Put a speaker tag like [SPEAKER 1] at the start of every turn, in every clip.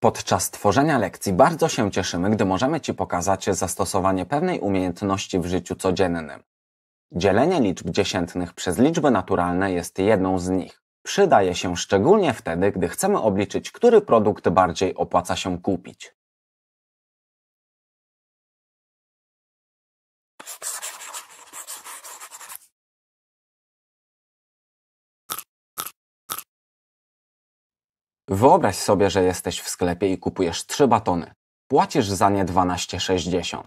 [SPEAKER 1] Podczas tworzenia lekcji bardzo się cieszymy, gdy możemy Ci pokazać zastosowanie pewnej umiejętności w życiu codziennym. Dzielenie liczb dziesiętnych przez liczby naturalne jest jedną z nich. Przydaje się szczególnie wtedy, gdy chcemy obliczyć, który produkt
[SPEAKER 2] bardziej opłaca się kupić. Wyobraź sobie, że jesteś w sklepie i kupujesz 3 batony. Płacisz za nie 12,60.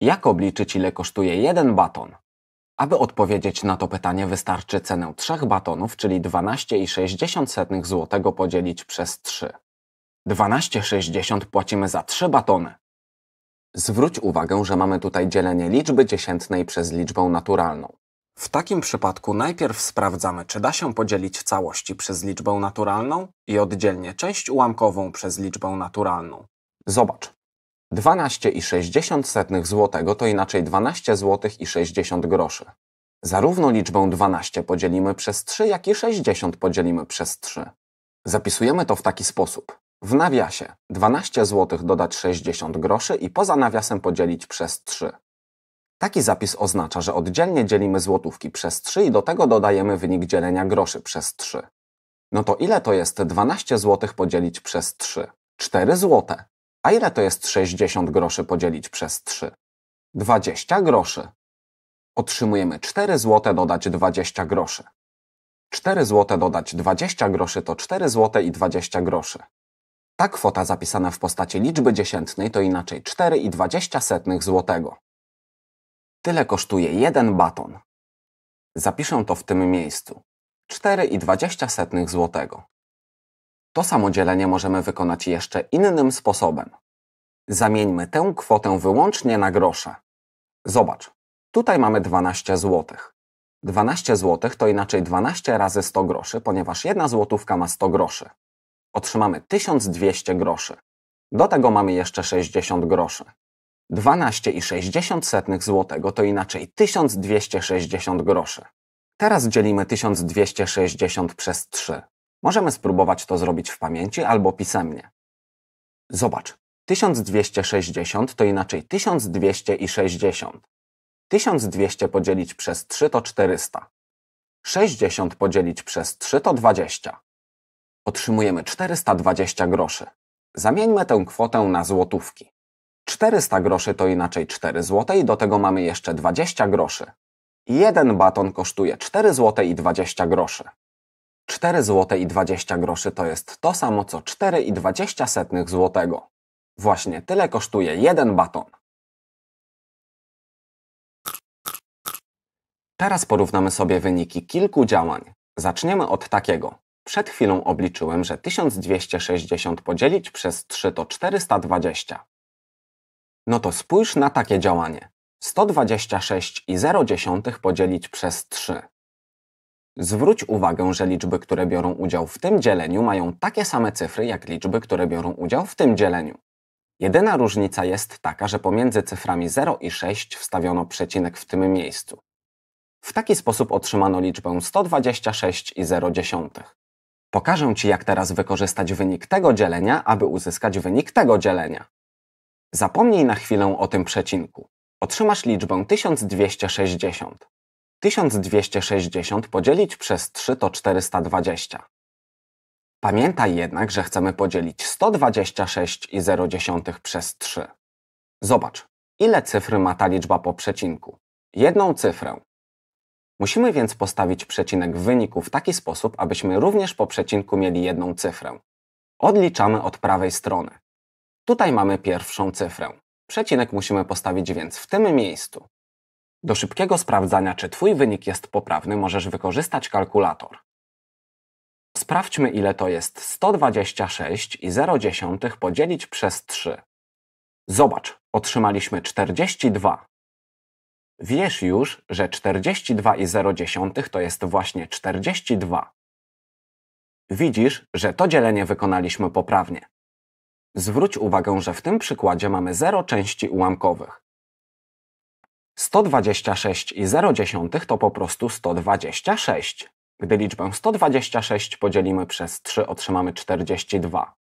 [SPEAKER 1] Jak obliczyć, ile kosztuje jeden baton? Aby odpowiedzieć na to pytanie, wystarczy cenę 3 batonów, czyli 12,60 zł podzielić przez 3. 12,60 płacimy za 3 batony. Zwróć uwagę, że mamy tutaj dzielenie liczby dziesiętnej przez liczbę naturalną. W takim przypadku najpierw sprawdzamy, czy da się podzielić całości przez liczbę naturalną i oddzielnie część ułamkową przez liczbę naturalną. Zobacz. 12,60 zł to inaczej 12 zł i 60 groszy. Zarówno liczbę 12 podzielimy przez 3, jak i 60 podzielimy przez 3. Zapisujemy to w taki sposób. W nawiasie 12 zł dodać 60 groszy i poza nawiasem podzielić przez 3. Taki zapis oznacza, że oddzielnie dzielimy złotówki przez 3 i do tego dodajemy wynik dzielenia groszy przez 3. No to ile to jest 12 zł podzielić przez 3? 4 zł. A ile to jest 60 groszy podzielić przez 3? 20 groszy. Otrzymujemy 4 zł dodać 20 groszy. 4 zł dodać 20 groszy to 4 zł i 20 groszy. Ta kwota zapisana w postaci liczby dziesiętnej to inaczej 4,20 i złotego. Tyle kosztuje jeden baton. Zapiszę to w tym miejscu. 4,20 zł. To samo dzielenie możemy wykonać jeszcze innym sposobem. Zamieńmy tę kwotę wyłącznie na grosze. Zobacz, tutaj mamy 12 zł. 12 zł to inaczej 12 razy 100 groszy, ponieważ jedna złotówka ma 100 groszy. Otrzymamy 1200 groszy. Do tego mamy jeszcze 60 groszy. 12,60 zł to inaczej 1260 groszy. Teraz dzielimy 1260 przez 3. Możemy spróbować to zrobić w pamięci albo pisemnie. Zobacz, 1260 to inaczej 1260. 1200 podzielić przez 3 to 400. 60 podzielić przez 3 to 20. Otrzymujemy 420 groszy. Zamieńmy tę kwotę na złotówki. 400 groszy to inaczej 4 zł i do tego mamy jeszcze 20 groszy. Jeden baton kosztuje 4 zł i 20 groszy. 4 zł i 20 groszy to jest to samo co 4,20
[SPEAKER 2] zł. Właśnie tyle kosztuje jeden baton. Teraz porównamy sobie wyniki kilku
[SPEAKER 1] działań. Zaczniemy od takiego. Przed chwilą obliczyłem, że 1260 podzielić przez 3 to 420. No to spójrz na takie działanie. 126,0 podzielić przez 3. Zwróć uwagę, że liczby, które biorą udział w tym dzieleniu mają takie same cyfry jak liczby, które biorą udział w tym dzieleniu. Jedyna różnica jest taka, że pomiędzy cyframi 0 i 6 wstawiono przecinek w tym miejscu. W taki sposób otrzymano liczbę 126,0. Pokażę Ci, jak teraz wykorzystać wynik tego dzielenia, aby uzyskać wynik tego dzielenia. Zapomnij na chwilę o tym przecinku. Otrzymasz liczbę 1260. 1260 podzielić przez 3 to 420. Pamiętaj jednak, że chcemy podzielić 126,0 przez 3. Zobacz, ile cyfry ma ta liczba po przecinku. Jedną cyfrę. Musimy więc postawić przecinek w wyniku w taki sposób, abyśmy również po przecinku mieli jedną cyfrę. Odliczamy od prawej strony. Tutaj mamy pierwszą cyfrę. Przecinek musimy postawić więc w tym miejscu. Do szybkiego sprawdzania, czy Twój wynik jest poprawny, możesz wykorzystać kalkulator. Sprawdźmy, ile to jest 126 i podzielić przez 3. Zobacz, otrzymaliśmy 42. Wiesz już, że 42 i to jest właśnie 42. Widzisz, że to dzielenie wykonaliśmy poprawnie. Zwróć uwagę, że w tym przykładzie mamy 0 części ułamkowych. 126 i 0,1 to po prostu 126. Gdy liczbę 126 podzielimy przez 3 otrzymamy 42.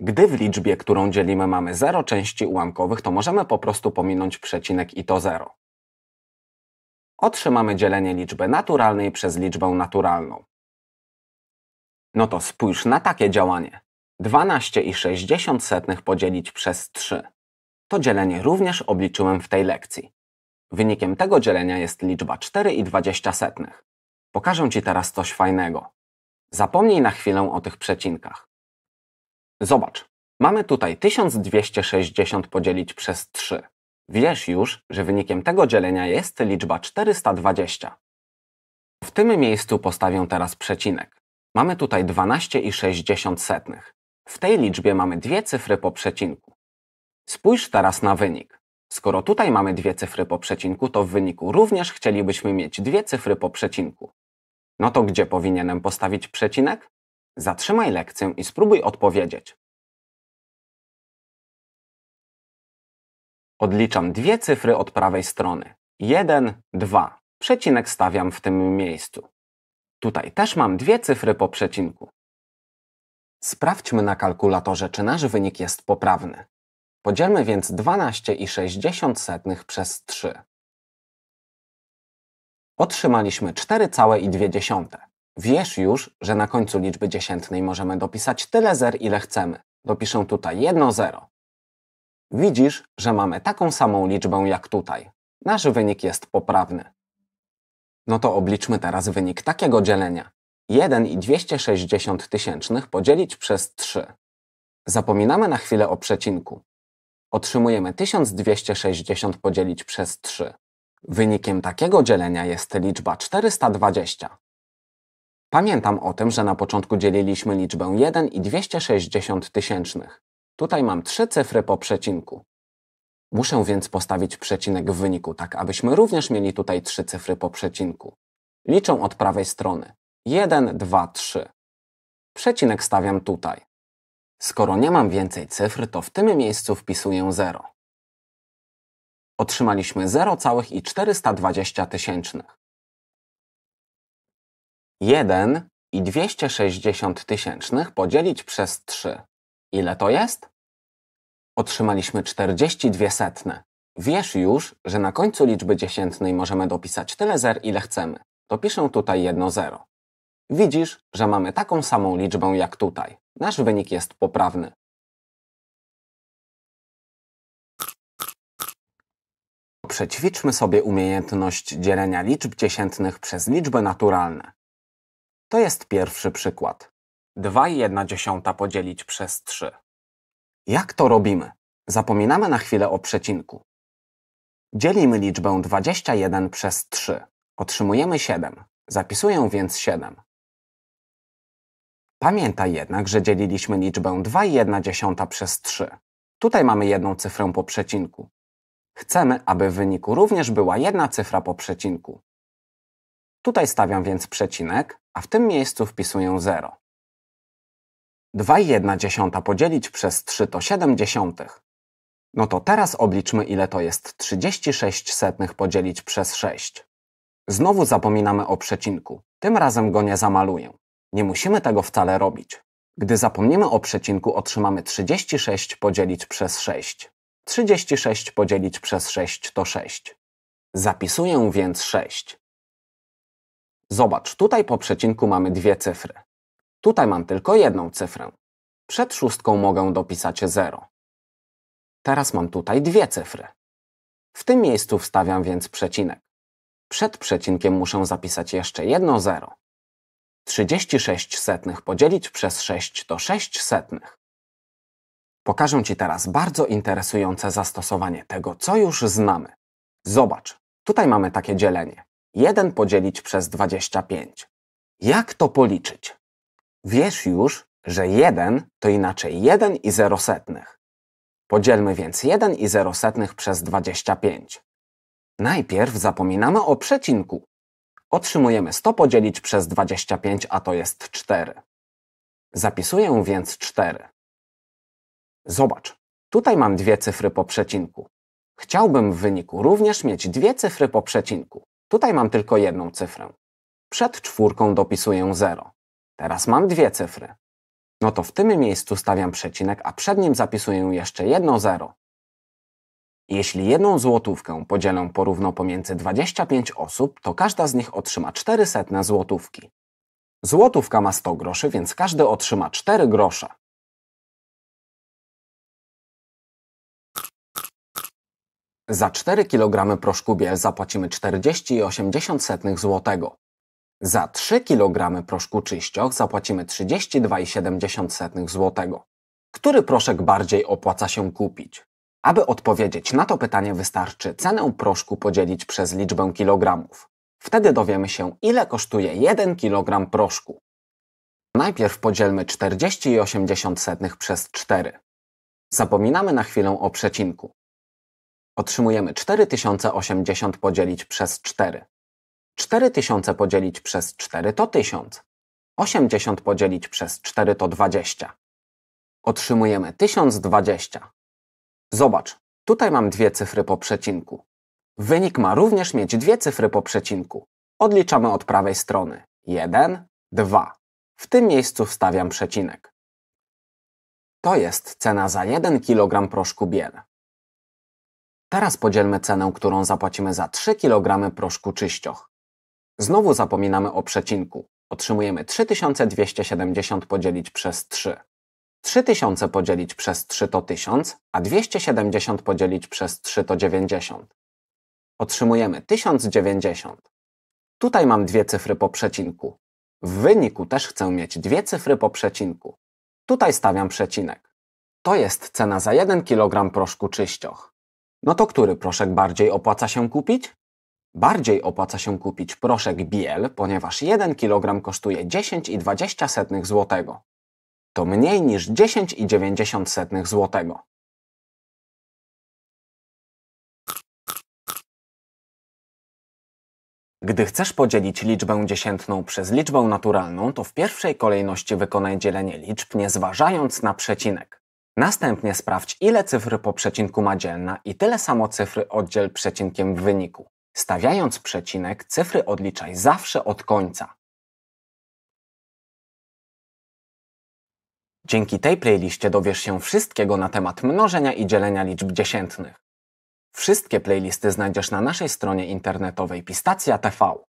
[SPEAKER 1] Gdy w liczbie, którą dzielimy mamy 0 części ułamkowych, to możemy po prostu pominąć przecinek i to 0. Otrzymamy dzielenie liczby naturalnej przez liczbę naturalną. No to spójrz na takie działanie. 12,60 podzielić przez 3. To dzielenie również obliczyłem w tej lekcji. Wynikiem tego dzielenia jest liczba 4,20. Pokażę Ci teraz coś fajnego. Zapomnij na chwilę o tych przecinkach. Zobacz, mamy tutaj 1260 podzielić przez 3. Wiesz już, że wynikiem tego dzielenia jest liczba 420. W tym miejscu postawię teraz przecinek. Mamy tutaj 12,60. W tej liczbie mamy dwie cyfry po przecinku. Spójrz teraz na wynik. Skoro tutaj mamy dwie cyfry po przecinku, to w wyniku również chcielibyśmy mieć dwie cyfry po przecinku. No to
[SPEAKER 2] gdzie powinienem postawić przecinek? Zatrzymaj lekcję i spróbuj odpowiedzieć. Odliczam dwie cyfry od prawej strony. 1, 2. Przecinek stawiam w tym miejscu.
[SPEAKER 1] Tutaj też mam dwie cyfry po przecinku. Sprawdźmy na kalkulatorze, czy nasz wynik jest poprawny. Podzielmy więc 12,6 przez 3. Otrzymaliśmy 4,2. Wiesz już, że na końcu liczby dziesiętnej możemy dopisać tyle zer, ile chcemy. Dopiszę tutaj jedno zero. Widzisz, że mamy taką samą liczbę jak tutaj. Nasz wynik jest poprawny. No to obliczmy teraz wynik takiego dzielenia. 1 i 260 tysięcznych podzielić przez 3. Zapominamy na chwilę o przecinku. Otrzymujemy 1260 podzielić przez 3. Wynikiem takiego dzielenia jest liczba 420. Pamiętam o tym, że na początku dzieliliśmy liczbę 1 i 260 tysięcznych. Tutaj mam trzy cyfry po przecinku. Muszę więc postawić przecinek w wyniku, tak abyśmy również mieli tutaj trzy cyfry po przecinku. Liczę od prawej strony. 1, 2, 3. Przecinek stawiam tutaj. Skoro nie mam
[SPEAKER 2] więcej cyfr, to w tym miejscu wpisuję 0. Otrzymaliśmy 0,420 tysięcznych.
[SPEAKER 1] 1 i 260 tysięcznych podzielić przez 3. Ile to jest? Otrzymaliśmy 42 setne. Wiesz już, że na końcu liczby dziesiętnej możemy dopisać tyle zer, ile chcemy. Dopiszę tutaj jedno zero.
[SPEAKER 2] Widzisz, że mamy taką samą liczbę jak tutaj. Nasz wynik jest poprawny. Przećwiczmy sobie umiejętność dzielenia liczb dziesiętnych przez liczby naturalne.
[SPEAKER 1] To jest pierwszy przykład. 2,1 podzielić przez 3. Jak to robimy? Zapominamy na chwilę o przecinku. Dzielimy liczbę 21 przez 3. Otrzymujemy 7. Zapisuję więc 7. Pamiętaj jednak, że dzieliliśmy liczbę 2,1 przez 3. Tutaj mamy jedną cyfrę po przecinku. Chcemy, aby w wyniku również była jedna cyfra po przecinku. Tutaj stawiam więc przecinek, a w tym miejscu wpisuję 0. 2,1 podzielić przez 3 to dziesiątych. No to teraz obliczmy, ile to jest 36 setnych podzielić przez 6. Znowu zapominamy o przecinku. Tym razem go nie zamaluję. Nie musimy tego wcale robić. Gdy zapomnimy o przecinku, otrzymamy 36 podzielić przez 6. 36 podzielić przez 6 to 6. Zapisuję więc 6. Zobacz, tutaj po przecinku mamy dwie cyfry. Tutaj mam tylko jedną cyfrę. Przed szóstką mogę dopisać 0. Teraz mam tutaj dwie cyfry. W tym miejscu wstawiam więc przecinek. Przed przecinkiem muszę zapisać jeszcze jedno 0. 36 setnych podzielić przez 6 to 6 setnych. Pokażę Ci teraz bardzo interesujące zastosowanie tego, co już znamy. Zobacz, tutaj mamy takie dzielenie. 1 podzielić przez 25. Jak to policzyć? Wiesz już, że 1 to inaczej 1 i 0 setnych. Podzielmy więc 1 i 0 setnych przez 25. Najpierw zapominamy o przecinku, Otrzymujemy 100 podzielić przez 25, a to jest 4. Zapisuję więc 4. Zobacz, tutaj mam dwie cyfry po przecinku. Chciałbym w wyniku również mieć dwie cyfry po przecinku. Tutaj mam tylko jedną cyfrę. Przed czwórką dopisuję 0. Teraz mam dwie cyfry. No to w tym miejscu stawiam przecinek, a przed nim zapisuję jeszcze jedno 0. Jeśli jedną złotówkę podzielę porówno pomiędzy 25 osób, to każda z nich otrzyma 400 złotówki.
[SPEAKER 2] Złotówka ma 100 groszy, więc każdy otrzyma 4 grosze. Za 4 kg
[SPEAKER 1] proszku biel zapłacimy 40,8 zł. Za 3 kg proszku czyścioch zapłacimy 32,7 zł. Który proszek bardziej opłaca się kupić? Aby odpowiedzieć na to pytanie wystarczy cenę proszku podzielić przez liczbę kilogramów. Wtedy dowiemy się, ile kosztuje 1 kg proszku. Najpierw podzielmy 40,80 przez 4. Zapominamy na chwilę o przecinku. Otrzymujemy 4080 podzielić przez 4. 4000 podzielić przez 4 to 1000. 80 podzielić przez 4 to 20. Otrzymujemy 1020. Zobacz, tutaj mam dwie cyfry po przecinku. Wynik ma również mieć dwie cyfry po przecinku. Odliczamy od prawej strony. 1, 2. W tym miejscu wstawiam przecinek. To jest cena za 1 kg proszku biel. Teraz podzielmy cenę, którą zapłacimy za 3 kg proszku czyścioch. Znowu zapominamy o przecinku. Otrzymujemy 3270 podzielić przez 3. 3000 podzielić przez 3 to 1000, a 270 podzielić przez 3 to 90. Otrzymujemy 1090. Tutaj mam dwie cyfry po przecinku. W wyniku też chcę mieć dwie cyfry po przecinku. Tutaj stawiam przecinek. To jest cena za 1 kg proszku czyścioch. No to który proszek bardziej opłaca się kupić? Bardziej opłaca się kupić proszek Biel, ponieważ 1 kg
[SPEAKER 2] kosztuje 10,20 zł to mniej niż 10,9 zł. Gdy chcesz podzielić liczbę dziesiętną przez liczbę
[SPEAKER 1] naturalną, to w pierwszej kolejności wykonaj dzielenie liczb nie zważając na przecinek. Następnie sprawdź ile cyfr po przecinku ma dzielna i tyle samo cyfry oddziel przecinkiem w
[SPEAKER 2] wyniku. Stawiając przecinek, cyfry odliczaj zawsze od końca. Dzięki tej playliście dowiesz się
[SPEAKER 1] wszystkiego na temat mnożenia i dzielenia liczb dziesiętnych. Wszystkie playlisty znajdziesz na
[SPEAKER 2] naszej stronie internetowej Pistacja TV.